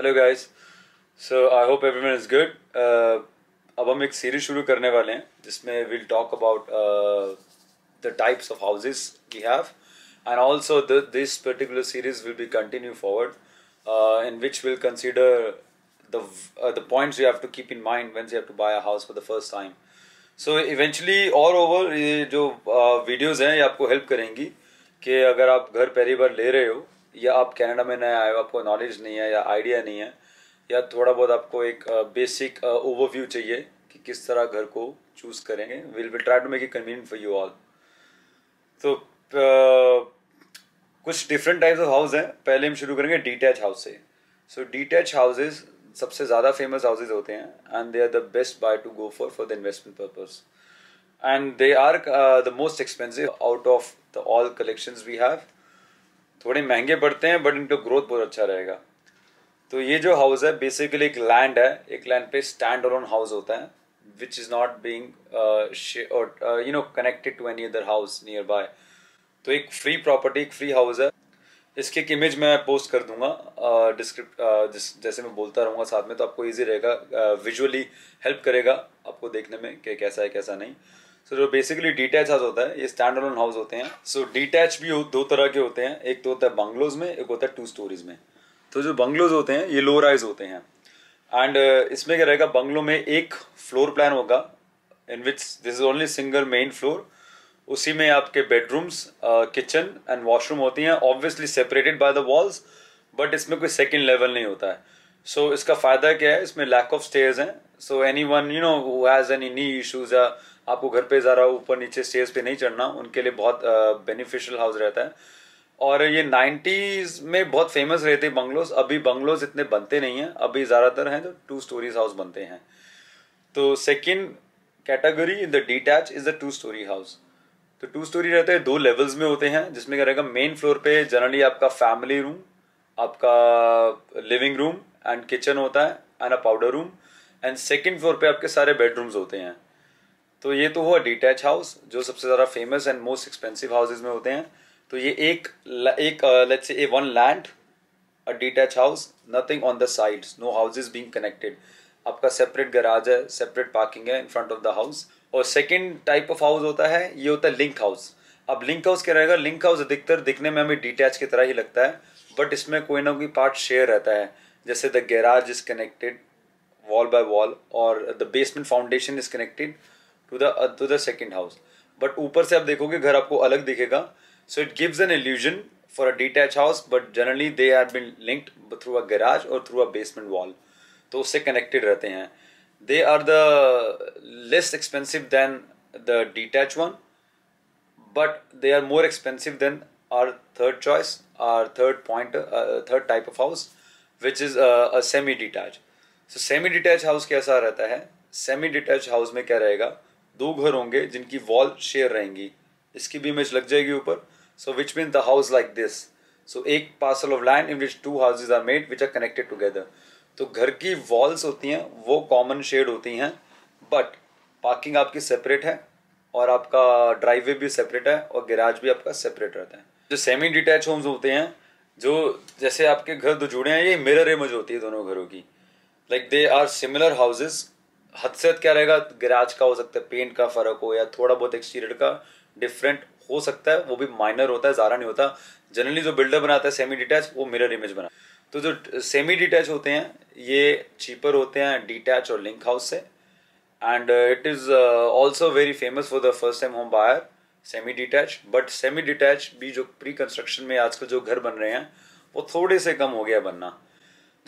Hello guys so I hope everyone is good अब हम एक सीरीज शुरू करने वाले हैं जिसमें will talk about the types of houses we have and also this particular series will be continue forward in which will consider the uh, the points you have to keep in mind when you have to buy a house for the first time so eventually over ये जो videos uh, हैं ये आपको help करेंगी कि अगर आप घर पहली बार ले रहे हो या आप कनाडा में नए आए हो आपको नॉलेज नहीं है या आइडिया नहीं है या थोड़ा बहुत आपको एक बेसिक ओवरव्यू चाहिए कि किस तरह घर को चूज़ करेंगे will will try to make it convenient for you all तो कुछ डिफरेंट टाइप्स ऑफ हाउस हैं पहले हम शुरू करेंगे डिटैच हाउस से सो डिटैच हाउसेज सबसे ज़्यादा फेमस हाउसेज होते हैं and they are the best buy to go for for the investment purpose and they are the most expensive out of the all collections we have थोड़े महंगे पड़ते हैं but इनका growth बहुत अच्छा रहेगा तो ये जो हाउस है बेसिकली एक लैंड है एक लैंड पे स्टैंड अलोन हाउस होता है which is not being you know connected to any other house nearby तो एक फ्री प्रॉपर्टी एक फ्री हाउस है इसकी एक इमेज मैं पोस्ट कर दूंगा डिस्क्रिप्ट uh, uh, जैसे मैं बोलता रहूंगा साथ में तो आपको ईजी रहेगा विजुअली uh, हेल्प करेगा आपको देखने में कि कैसा है कैसा नहीं सो जो बेसिकली डिटैच हाउस होता है ये स्टैंड ऑन हाउस होते हैं सो so, डिटैच भी दो तरह के होते हैं एक तो होता है बंगलोज में एक होता है टू स्टोरीज में तो जो बंगलोज होते हैं ये लो राइज होते हैं एंड uh, इसमें क्या रहेगा बंगलो में एक फ्लोर प्लान होगा in which this is only single main floor उसी में आपके बेडरूम्स किचन एंड वॉशरूम होती हैं obviously separated by the walls but इसमें कोई सेकेंड लेवल नहीं होता है सो so, इसका फ़ायदा क्या है इसमें लैक ऑफ स्टेयर्स हैं so anyone you know has any knee issues या आपको घर पे ज़रा ऊपर नीचे स्टेज पे नहीं चढ़ना उनके लिए बहुत बेनिफिशियल हाउस रहता है और ये नाइन्टीज़ में बहुत फेमस रहे थे बंगलोज अभी बंगलोज इतने बनते नहीं हैं अभी ज़्यादातर हैं तो टू स्टोरीज हाउस बनते हैं तो second category in the detach is the two story house तो टू स्टोरी रहते हैं दो लेवल्स में होते हैं जिसमें क्या रहेगा मेन फ्लोर पे जनरली आपका फैमिली रूम आपका लिविंग रूम एंड किचन होता है and a powder room and second floor पे आपके सारे बेडरूम्स होते हैं तो ये तो हुआ डिटैच हाउस जो सबसे ज़्यादा famous and most expensive houses में होते हैं तो ये एक एक let's say a one land a detach house nothing on the sides no houses being connected आपका सेपरेट गराज है सेपरेट पार्किंग है in front of the house और सेकेंड टाइप ऑफ हाउस होता है ये होता है लिंक हाउस अब लिंक हाउस क्या रहेगा लिंक हाउस अधिकतर दिखने में हमें डिटैच की तरह ही लगता है बट इसमें कोई ना कोई पार्ट शेयर रहता है जैसे the garage is connected wall by wall और the basement foundation is connected to the to the second house but ऊपर से आप देखोगे घर आपको अलग दिखेगा so it gives an illusion for a detach house but generally they are been linked through a garage और थ्रू अ बेसमेंट वॉल तो उससे कनेक्टेड रहते हैं they are the less expensive than the detach one but they are more expensive than our third choice our third point third type of house which is a semi detach so semi detach house कैसा रहता है semi detach house में क्या रहेगा दो घर होंगे जिनकी वॉल शेयर रहेंगी इसकी भी इमेज लग जाएगी ऊपर so which mean the house like this so एक parcel of land in which two houses are made which are connected together तो घर की वॉल्स होती हैं वो कॉमन शेड होती हैं बट पार्किंग आपकी सेपरेट है और आपका ड्राइववे भी सेपरेट है और गैराज भी आपका सेपरेट रहता है जो सेमी डिटैच होम्स होते हैं जो जैसे आपके घर दो जुड़े हैं ये मिरर इमेज होती है दोनों घरों की like they are similar houses हद से हद क्या रहेगा गिराज का हो सकता है पेंट का फ़र्क हो या थोड़ा बहुत एक्सटीरियर का डिफरेंट हो सकता है वो भी माइनर होता है ज़्यादा नहीं होता जनरली जो बिल्डर बनाता है सेमी डिटैच वो मिरर इमेज बना तो जो सेमी डिटैच होते हैं ये चीपर होते हैं डिटैच और लिंक हाउस से and it is also very famous for the first time home buyer semi detach but semi detach भी जो प्री कंस्ट्रक्शन में आजकल जो घर बन रहे हैं वो थोड़े से कम हो गया बनना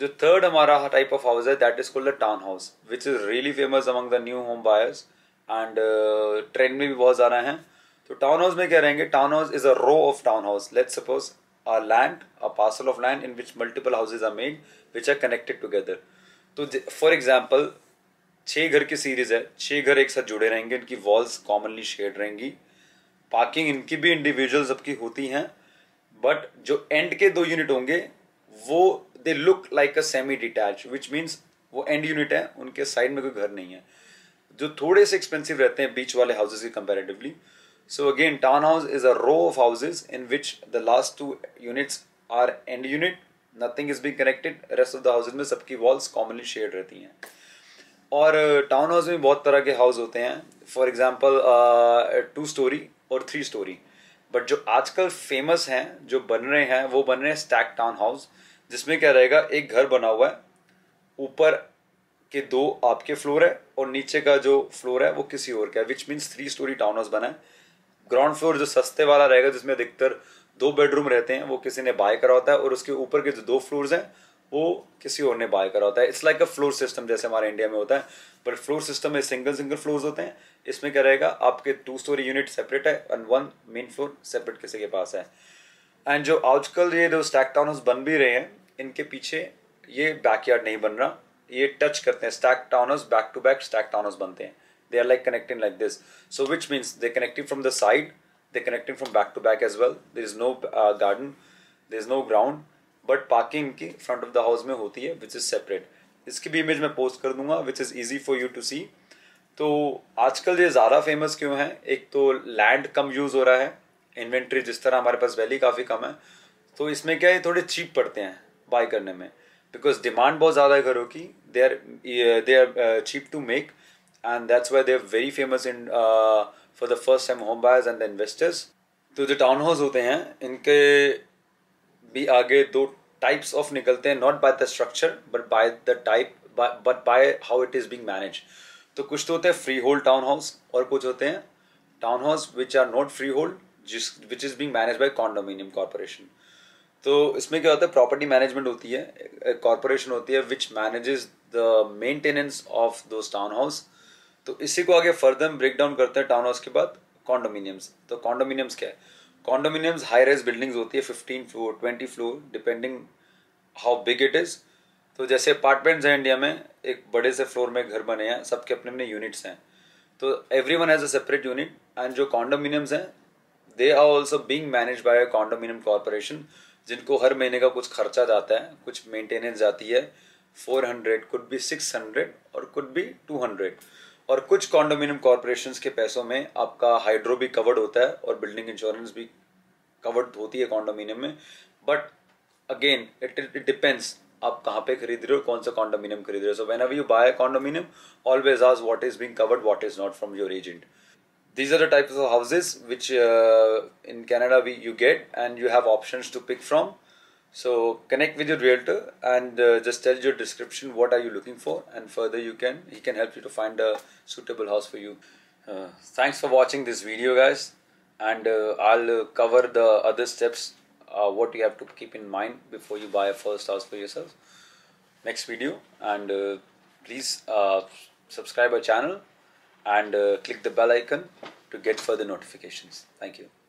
जो थर्ड हमारा टाइप ऑफ हाउस है that is called the town house which is really famous among the new home buyers and trend में भी बहुत ज़्यादा हैं तो टाउन हाउस में क्या रहेंगे town house is a row of town house let's suppose a land a parcel of land in which multiple houses are made which are connected together तो फॉर एग्जाम्पल छः घर की सीरीज है छः घर एक साथ जुड़े रहेंगे इनकी वॉल्स कॉमनली शेड रहेंगी पार्किंग इनकी भी इंडिविजुअल सबकी होती हैं बट जो एंड के दो यूनिट होंगे वो they look like a semi detach which means वो एंड यूनिट है उनके साइड में कोई घर नहीं है जो थोड़े से एक्सपेंसिव रहते हैं बीच वाले हाउसेज के comparatively so again town house is a row of houses in which the last two units are end unit nothing is be connected rest of the houses में सबकी वॉल्स कॉमनली शेयर रहती हैं और town uh, house में बहुत तरह के house होते हैं फॉर एग्जाम्पल टू स्टोरी और थ्री स्टोरी बट जो आजकल फेमस हैं जो बन रहे हैं वो बन रहे हैं स्टैक टाउन हाउस जिसमें क्या रहेगा एक घर बना हुआ है ऊपर के दो आपके फ्लोर है और नीचे का जो फ्लोर है वो किसी और का है which means three story town house बना है ग्राउंड फ्लोर जो सस्ते वाला रहेगा जिसमें अधिकतर दो बेडरूम रहते हैं वो किसी ने बाय करा होता है और उसके ऊपर के जो दो फ्लोर हैं वो किसी और ने बाय करा होता है it's like a floor system जैसे हमारे इंडिया में होता है बट फ्लोर सिस्टम में सिंगल सिंगल फ्लोर्स होते हैं इसमें क्या रहेगा आपके टू स्टोरी यूनिट सेपरेट है and one main floor separate किसी के पास है एंड जो आजकल ये जो स्टैक टाउन बन भी रहे हैं इनके पीछे ये बैक यार्ड नहीं बन रहा ये टच करते हैं stack towners back to back stack towners बनते हैं they are like connecting like this so which means they connecting from the side they connecting from back to back as well there is no garden there is no ground but parking की front of the house में होती है which is separate इसकी भी image मैं post कर दूंगा which is easy for you to see तो आजकल ये ज़्यादा फेमस क्यों है एक तो लैंड कम यूज़ हो रहा है इन्वेंट्री जिस तरह हमारे पास वैली काफ़ी कम है तो इसमें क्या है थोड़े चीप पड़ते हैं बाय करने में बिकॉज डिमांड बहुत ज़्यादा है घरों की they are they are cheap to make and that's why they are very famous in for the first time home buyers and the investors तो जो टाउन हाउस होते हैं इनके भी आगे दो टाइप्स ऑफ निकलते हैं not by the structure but by the type but by how it is being manage तो कुछ तो होते हैं फ्री होल्ड टाउन हाउस और कुछ होते हैं town house which are not free hold जिस which is being manage by condominium corporation तो इसमें क्या होता है प्रॉपर्टी मैनेजमेंट होती है कॉरपोरेशन होती है which manages the maintenance of those town house तो इसी को आगे फर्दर ब्रेक डाउन करते हैं टाउन हाउस के बाद कॉन्डोमिनियम्स तो कॉन्डोमिनियम्स क्या है कॉन्डोमिनियम्स हाई रेज बिल्डिंग्स होती है fifteen floor twenty floor depending how big it is तो जैसे अपार्टमेंट्स हैं इंडिया में एक बड़े से फ्लोर में घर बने हैं सबके अपने अपने यूनिट्स हैं तो everyone has a separate unit and जो कॉन्डोमिनियम्स हैं they are also being manage by condominium corporation जिनको हर महीने का कुछ खर्चा जाता है कुछ मेंटेनेंस जाती है फोर हंड्रेड कुड भी सिक्स हंड्रेड और कुड भी टू हंड्रेड और कुछ कॉन्डोमिनियम कॉरपोरेशन के पैसों में आपका हाइड्रो भी कवर्ड होता है और बिल्डिंग इंश्योरेंस भी कवर्ड होती है कॉन्डोमिनियम में but again it it depends आप कहाँ पे खरीद रहे हो कौन सा कॉन्डोमिनियम खरीद रहे हो so when you buy condominium always आज what is being covered what is not from your agent these are the types of houses which uh, in Canada we you get and you have options to pick from. So connect with your realtor and uh, just tell your description what are you looking for and further you can he can help you to find a suitable house for you. Uh, thanks for watching this video guys and uh, I'll uh, cover the other steps uh, what you have to keep in mind before you buy a first house for yourself next video and please subscribe our channel and uh, click the bell icon to get further notifications. Thank you.